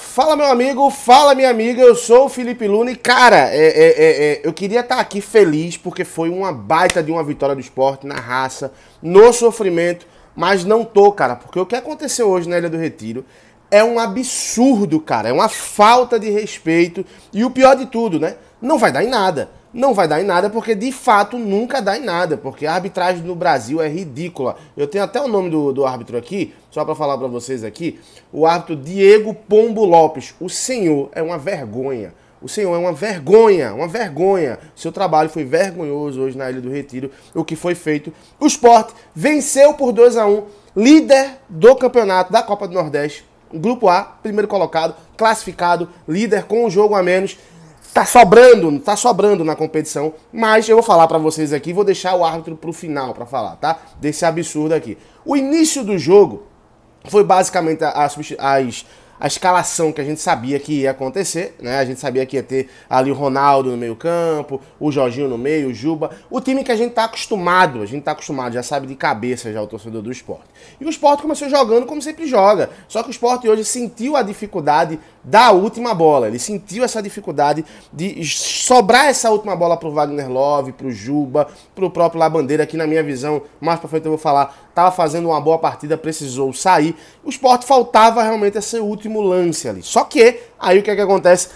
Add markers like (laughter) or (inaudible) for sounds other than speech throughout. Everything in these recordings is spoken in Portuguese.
Fala, meu amigo, fala, minha amiga, eu sou o Felipe Luna e, cara, é, é, é, é eu queria estar tá aqui feliz porque foi uma baita de uma vitória do esporte na raça, no sofrimento, mas não tô, cara, porque o que aconteceu hoje na Ilha do Retiro é um absurdo, cara, é uma falta de respeito e o pior de tudo, né? Não vai dar em nada não vai dar em nada, porque de fato nunca dá em nada, porque a arbitragem no Brasil é ridícula. Eu tenho até o nome do, do árbitro aqui, só para falar para vocês aqui, o árbitro Diego Pombo Lopes. O senhor é uma vergonha. O senhor é uma vergonha, uma vergonha. Seu trabalho foi vergonhoso hoje na Ilha do Retiro, o que foi feito. O Sport venceu por 2 a 1 líder do campeonato da Copa do Nordeste. Grupo A, primeiro colocado, classificado, líder com um jogo a menos. Tá sobrando, tá sobrando na competição, mas eu vou falar para vocês aqui, vou deixar o árbitro pro final para falar, tá? Desse absurdo aqui. O início do jogo foi basicamente a, a, as a escalação que a gente sabia que ia acontecer, né? A gente sabia que ia ter ali o Ronaldo no meio-campo, o Jorginho no meio, o Juba, o time que a gente tá acostumado, a gente tá acostumado, já sabe de cabeça já o torcedor do esporte. E o esporte começou jogando como sempre joga, só que o esporte hoje sentiu a dificuldade da última bola. Ele sentiu essa dificuldade de sobrar essa última bola para o Wagner Love, para o Juba, para o próprio Labandeira, que na minha visão, mais para frente eu vou falar, estava fazendo uma boa partida, precisou sair. O esporte faltava realmente esse último lance ali. Só que, aí o que é que acontece?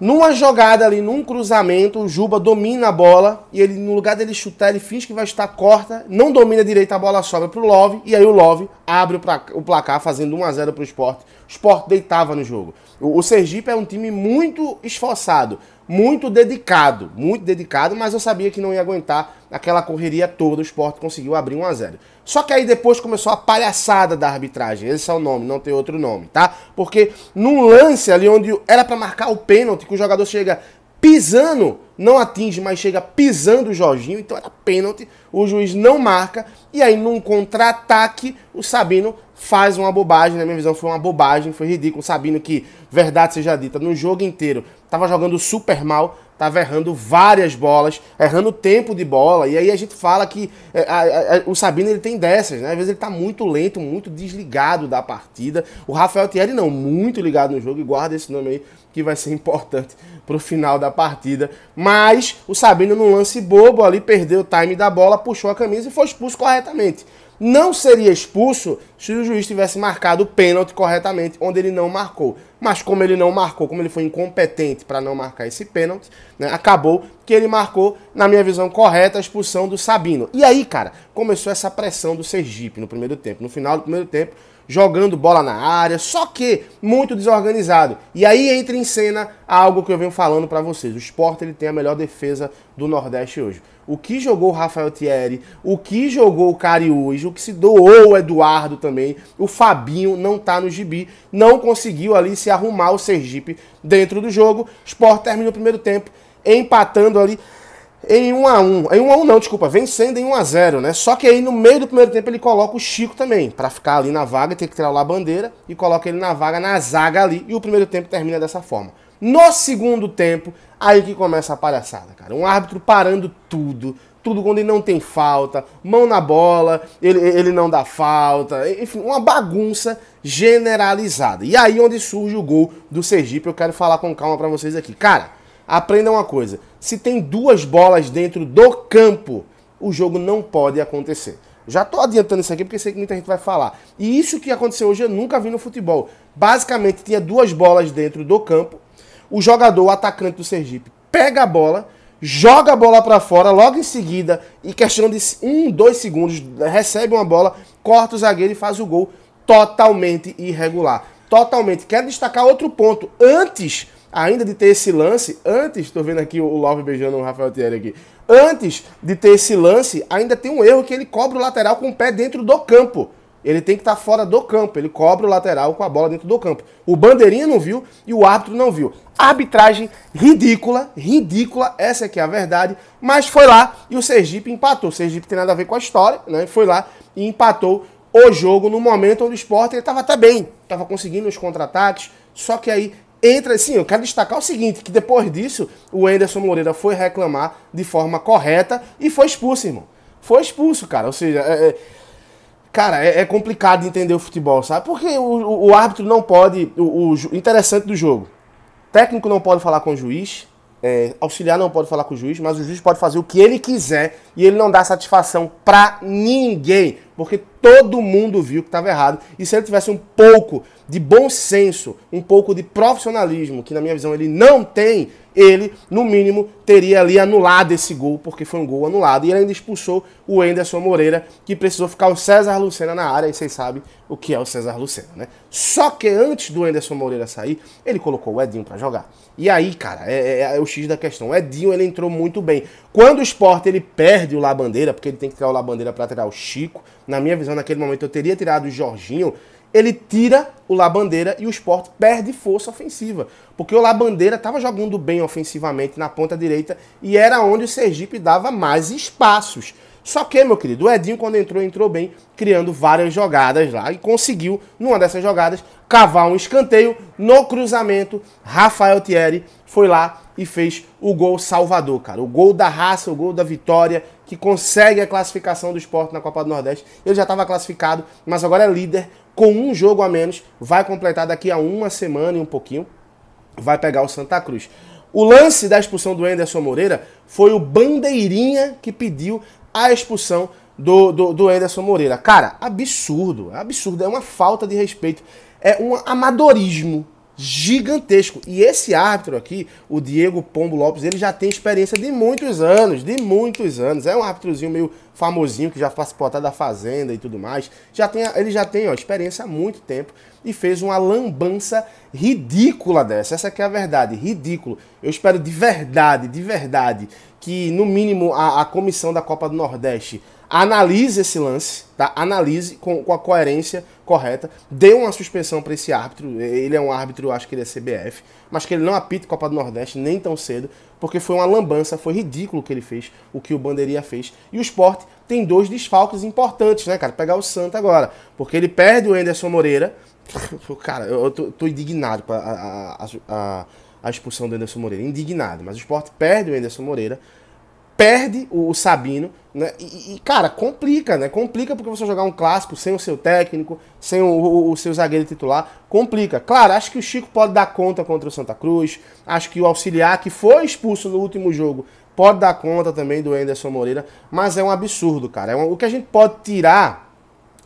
Numa jogada ali, num cruzamento, o Juba domina a bola e ele, no lugar dele chutar, ele finge que vai chutar, corta, não domina direito, a bola sobra pro Love e aí o Love abre o placar fazendo 1 a 0 pro esporte. O esporte deitava no jogo. O, o Sergipe é um time muito esforçado, muito dedicado, muito dedicado, mas eu sabia que não ia aguentar aquela correria toda. O esporte conseguiu abrir 1 a 0 Só que aí depois começou a palhaçada da arbitragem. Esse é o nome, não tem outro nome, tá? Porque num lance ali onde era para marcar o pênalti, que o jogador chega pisando, não atinge, mas chega pisando o Jorginho, então era pênalti, o juiz não marca, e aí num contra-ataque, o Sabino faz uma bobagem, na minha visão foi uma bobagem, foi ridículo, Sabino que, verdade seja dita, no jogo inteiro, tava jogando super mal, estava errando várias bolas, errando tempo de bola. E aí a gente fala que é, a, a, o Sabino ele tem dessas, né? Às vezes ele está muito lento, muito desligado da partida. O Rafael Thierry não, muito ligado no jogo e guarda esse nome aí que vai ser (laughs) importante para o final da partida. Mas o Sabino num lance bobo ali perdeu o time da bola, puxou a camisa e foi expulso corretamente. Não seria expulso se o juiz tivesse marcado o pênalti corretamente, onde ele não marcou. Mas como ele não marcou, como ele foi incompetente para não marcar esse pênalti, né, acabou que ele marcou, na minha visão correta, a expulsão do Sabino. E aí, cara, começou essa pressão do Sergipe no primeiro tempo. No final do primeiro tempo, jogando bola na área, só que muito desorganizado. E aí entra em cena algo que eu venho falando para vocês. O Sport ele tem a melhor defesa do Nordeste hoje o que jogou o Rafael Thierry, o que jogou o Cariús, o que se doou o Eduardo também, o Fabinho não tá no gibi, não conseguiu ali se arrumar o Sergipe dentro do jogo. Sport termina o primeiro tempo empatando ali em 1 a 1 Em 1 a 1 não, desculpa, vencendo em 1 a 0 né? Só que aí no meio do primeiro tempo ele coloca o Chico também, para ficar ali na vaga, tem que tirar lá a bandeira e coloca ele na vaga, na zaga ali, e o primeiro tempo termina dessa forma. No segundo tempo, aí que começa a palhaçada, cara. Um árbitro parando tudo, tudo quando ele não tem falta, mão na bola, ele, ele não dá falta, enfim, uma bagunça generalizada. E aí onde surge o gol do Sergipe, eu quero falar com calma para vocês aqui. Cara, aprenda uma coisa, se tem duas bolas dentro do campo, o jogo não pode acontecer. Já tô adiantando isso aqui porque sei que muita gente vai falar. E isso que aconteceu hoje eu nunca vi no futebol. Basicamente tinha duas bolas dentro do campo o jogador, o atacante do Sergipe, pega a bola, joga a bola para fora, logo em seguida, em questão de um, dois segundos, recebe uma bola, corta o zagueiro e faz o gol totalmente irregular. Totalmente. Quero destacar outro ponto. Antes ainda de ter esse lance, antes, estou vendo aqui o Love beijando o Rafael Thierry aqui, antes de ter esse lance, ainda tem um erro que ele cobra o lateral com o pé dentro do campo. Ele tem que estar tá fora do campo. Ele cobra o lateral com a bola dentro do campo. O bandeirinha não viu e o árbitro não viu. Arbitragem ridícula, ridícula, essa aqui é a verdade. Mas foi lá e o Sergipe empatou. O Sergipe tem nada a ver com a história, né? Foi lá e empatou o jogo no momento onde o Sport estava até bem, estava conseguindo os contra-ataques, só que aí entra, sim, eu quero destacar o seguinte, que depois disso o Enderson Moreira foi reclamar de forma correta e foi expulso, irmão. Foi expulso, cara, ou seja, é, é Cara, é, é, complicado entender o futebol, sabe? Porque o, o árbitro não pode. O, o, interessante do jogo: técnico não pode falar com o juiz, é, auxiliar não pode falar com o juiz, mas o juiz pode fazer o que ele quiser e ele não dá satisfação pra ninguém, porque todo mundo viu que estava errado. E se ele tivesse um pouco de bom senso, um pouco de profissionalismo, que na minha visão ele não tem, ele, no mínimo, teria ali anulado esse gol, porque foi um gol anulado. E ele ainda expulsou o Enderson Moreira, que precisou ficar o César Lucena na área, e vocês sabem o que é o César Lucena, né? Só que antes do Enderson Moreira sair, ele colocou o Edinho para jogar. E aí, cara, é, é, é, o X da questão. O Edinho, ele entrou muito bem. Quando o Sport, ele perde o Labandeira, porque ele tem que tirar o Labandeira para tirar o Chico, na minha visão, naquele momento, eu teria tirado o Jorginho, ele tira o Labandeira e o esporte perde força ofensiva. Porque o Labandeira estava jogando bem ofensivamente na ponta direita e era onde o Sergipe dava mais espaços. Só que, meu querido, o Edinho, quando entrou, entrou bem, criando várias jogadas lá e conseguiu, numa dessas jogadas, cavar um escanteio no cruzamento. Rafael Thierry foi lá e fez o gol salvador, cara. O gol da raça, o gol da vitória, que consegue a classificação do esporte na Copa do Nordeste. Ele já estava classificado, mas agora é líder, com um jogo a menos. Vai completar daqui a uma semana e um pouquinho. Vai pegar o Santa Cruz. O lance da expulsão do Anderson Moreira foi o Bandeirinha que pediu a expulsão do, do, do Anderson Moreira. Cara, absurdo, absurdo, é uma falta de respeito é um amadorismo gigantesco. E esse árbitro aqui, o Diego Pombo Lopes, ele já tem experiência de muitos anos, de muitos anos. É um árbitrozinho meio famosinho que já participou até da Fazenda e tudo mais. Já tem, ele já tem ó, experiência há muito tempo e fez uma lambança ridícula dessa. Essa aqui é a verdade, ridículo. Eu espero de verdade, de verdade, que no mínimo a, a comissão da Copa do Nordeste analise esse lance, tá? Analise com, com a coerência correta. Dê uma suspensão para esse árbitro. Ele é um árbitro, eu acho que ele é CBF, mas que ele não apite Copa do Nordeste nem tão cedo, porque foi uma lambança, foi ridículo o que ele fez, o que o Bandeirinha fez. E o esporte tem dois desfalques importantes, né, cara? Pegar o Santa agora, porque ele perde o Enderson Moreira. (laughs) Cara, eu tô, tô indignado com a, a, a, a expulsão do Enderson Moreira. Indignado, mas o esporte perde o Enderson Moreira perde o, o Sabino, né? E, e, cara, complica, né? Complica porque você jogar um clássico sem o seu técnico, sem o, o, o, seu zagueiro titular, complica. Claro, acho que o Chico pode dar conta contra o Santa Cruz, acho que o auxiliar que foi expulso no último jogo pode dar conta também do Anderson Moreira, mas é um absurdo, cara. É um, o que a gente pode tirar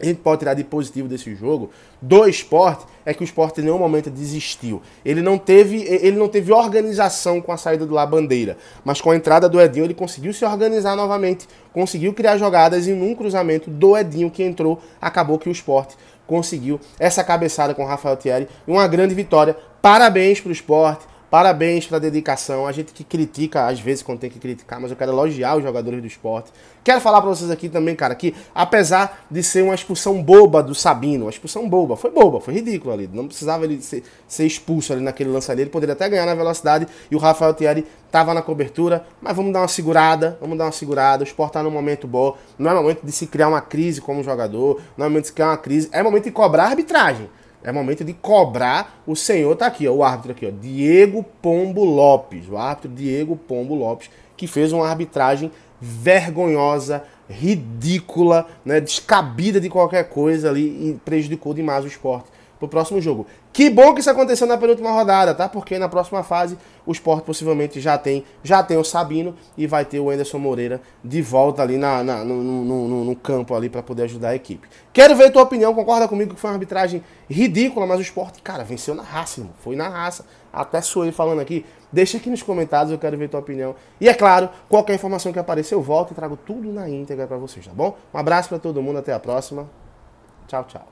a gente pode tirar de positivo desse jogo do esporte é que o esporte em nenhum momento desistiu. Ele não teve, ele não teve organização com a saída do La Bandeira, mas com a entrada do Edinho ele conseguiu se organizar novamente, conseguiu criar jogadas e num cruzamento do Edinho que entrou, acabou que o esporte conseguiu essa cabeçada com o Rafael Thierry uma grande vitória. Parabéns para o esporte. Parabéns pela dedicação. A gente que critica, às vezes, quando tem que criticar, mas eu quero elogiar os jogadores do esporte. Quero falar para vocês aqui também, cara, que apesar de ser uma expulsão boba do Sabino, uma expulsão boba, foi boba, foi ridículo ali. Não precisava ele ser, ser expulso ali naquele lance ali. Ele poderia até ganhar na velocidade e o Rafael Thierry tava na cobertura, mas vamos dar uma segurada, vamos dar uma segurada. O esporte tá num momento bom. Não é momento de se criar uma crise como jogador, não é momento de se criar uma crise, é momento de cobrar arbitragem. É momento de cobrar. O senhor tá aqui, ó, o árbitro aqui, ó, Diego Pombo Lopes, o árbitro Diego Pombo Lopes, que fez uma arbitragem vergonhosa, ridícula, né, descabida de qualquer coisa ali e prejudicou demais o esporte pro próximo jogo. Que bom que isso aconteceu na penúltima rodada, tá? Porque na próxima fase o Sport possivelmente já tem, já tem o Sabino e vai ter o Anderson Moreira de volta ali na, na no, no, no, no, campo ali para poder ajudar a equipe. Quero ver a tua opinião, concorda comigo que foi uma arbitragem ridícula, mas o Sport, cara, venceu na raça, irmão. Foi na raça. Até sou eu falando aqui. Deixa aqui nos comentários, eu quero ver a tua opinião. E é claro, qualquer informação que aparecer, eu volto e trago tudo na íntegra para vocês, tá bom? Um abraço para todo mundo, até a próxima. Tchau, tchau.